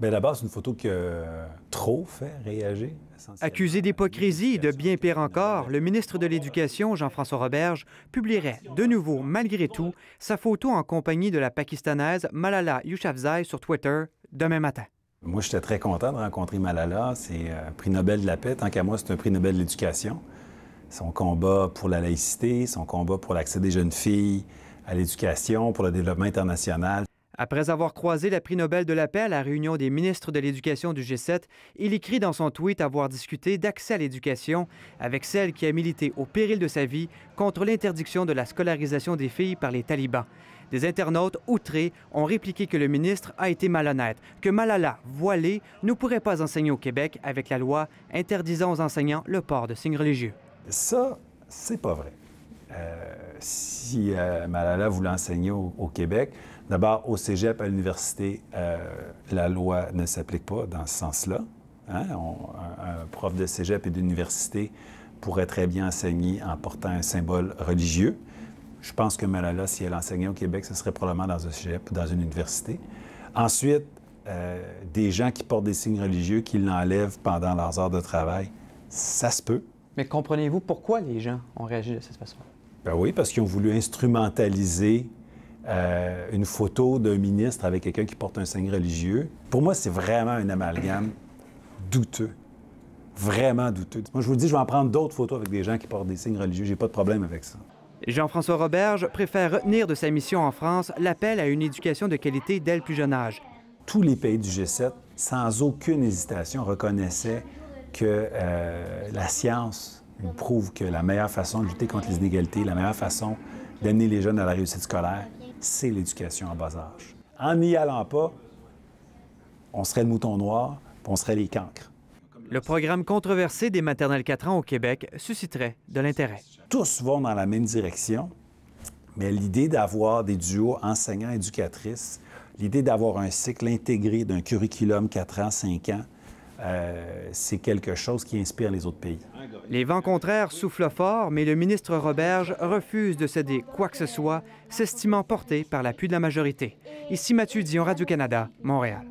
là ben, d'abord, c'est une photo qui a euh, trop fait réagir. Accusé d'hypocrisie et de bien pire encore, le ministre de l'Éducation, Jean-François Roberge, publierait de nouveau, malgré tout, sa photo en compagnie de la pakistanaise Malala Yousafzai sur Twitter demain matin. Moi, j'étais très content de rencontrer Malala. C'est un euh, prix Nobel de la paix. Tant qu'à moi, c'est un prix Nobel de l'éducation. Son combat pour la laïcité, son combat pour l'accès des jeunes filles à l'éducation, pour le développement international. Après avoir croisé la prix Nobel de la paix à la réunion des ministres de l'Éducation du G7, il écrit dans son tweet avoir discuté d'accès à l'éducation avec celle qui a milité au péril de sa vie contre l'interdiction de la scolarisation des filles par les talibans. Des internautes outrés ont répliqué que le ministre a été malhonnête, que Malala, voilée, ne pourrait pas enseigner au Québec avec la loi interdisant aux enseignants le port de signes religieux. Ça, c'est pas vrai. Euh, si euh, Malala voulait enseigner au, Québec, d'abord au cégep, à l'université, euh, la loi ne s'applique pas dans ce sens-là. Hein. Un, prof de cégep et d'université pourrait très bien enseigner en portant un symbole religieux. Je pense que Malala, si elle enseignait au Québec, ce serait probablement dans un cégep ou dans une université. Ensuite, des gens qui portent des signes religieux, qui l'enlèvent pendant leurs heures de travail, ça se peut. Mais comprenez-vous pourquoi les gens ont réagi de cette façon? Ben oui, parce qu'ils ont voulu instrumentaliser euh, une photo d'un ministre avec quelqu'un qui porte un signe religieux. Pour moi, c'est vraiment un amalgame douteux. Vraiment douteux. Moi, je vous le dis, je vais en prendre d'autres photos avec des gens qui portent des signes religieux. J'ai pas de problème avec ça. Jean-François Roberge préfère retenir de sa mission en France l'appel à une éducation de qualité dès le plus jeune âge. Tous les pays du G7, sans aucune hésitation, reconnaissaient que euh, la science il prouve que la meilleure façon de lutter contre les inégalités, la meilleure façon d'amener les jeunes à la réussite scolaire, c'est l'éducation en bas âge. En n'y allant pas, on serait le mouton noir, on serait les cancres. Le programme controversé des maternelles 4 ans au Québec susciterait de l'intérêt. Tous vont dans la même direction, mais l'idée d'avoir des duos enseignants-éducatrices, l'idée d'avoir un cycle intégré d'un curriculum 4 ans, 5 ans, euh, c'est quelque chose qui inspire les autres pays. Les vents contraires soufflent fort, mais le ministre Roberge refuse de céder quoi que ce soit, s'estimant porté par l'appui de la majorité. Ici Mathieu Dion, Radio-Canada, Montréal.